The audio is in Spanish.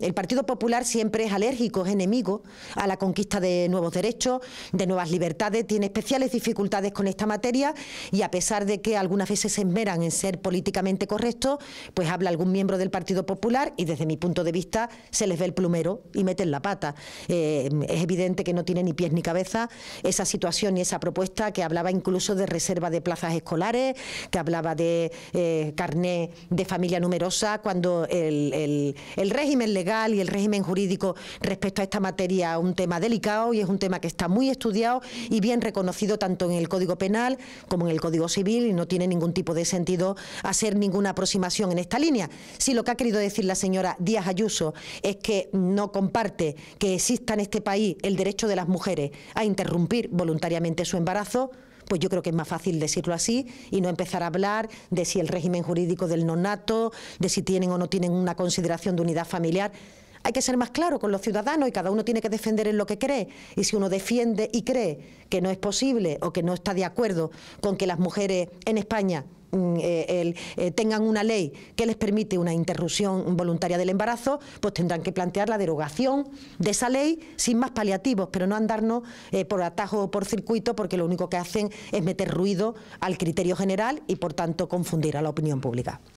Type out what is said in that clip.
El Partido Popular siempre es alérgico, es enemigo a la conquista de nuevos derechos, de nuevas libertades, tiene especiales dificultades con esta materia y a pesar de que algunas veces se esmeran en ser políticamente correctos, pues habla algún miembro del Partido Popular y desde mi punto de vista se les ve el plumero y meten la pata. Eh, es evidente que no tiene ni pies ni cabeza esa situación y esa propuesta que hablaba incluso de reserva de plazas escolares, que hablaba de eh, carné de familia numerosa, cuando el, el, el régimen legal legal y el régimen jurídico respecto a esta materia un tema delicado y es un tema que está muy estudiado y bien reconocido tanto en el Código Penal como en el Código Civil y no tiene ningún tipo de sentido hacer ninguna aproximación en esta línea. Si lo que ha querido decir la señora Díaz Ayuso es que no comparte que exista en este país el derecho de las mujeres a interrumpir voluntariamente su embarazo, pues yo creo que es más fácil decirlo así y no empezar a hablar de si el régimen jurídico del nonato, de si tienen o no tienen una consideración de unidad familiar hay que ser más claro con los ciudadanos y cada uno tiene que defender en lo que cree. Y si uno defiende y cree que no es posible o que no está de acuerdo con que las mujeres en España mm, eh, eh, tengan una ley que les permite una interrupción voluntaria del embarazo, pues tendrán que plantear la derogación de esa ley sin más paliativos, pero no andarnos eh, por atajo o por circuito, porque lo único que hacen es meter ruido al criterio general y, por tanto, confundir a la opinión pública.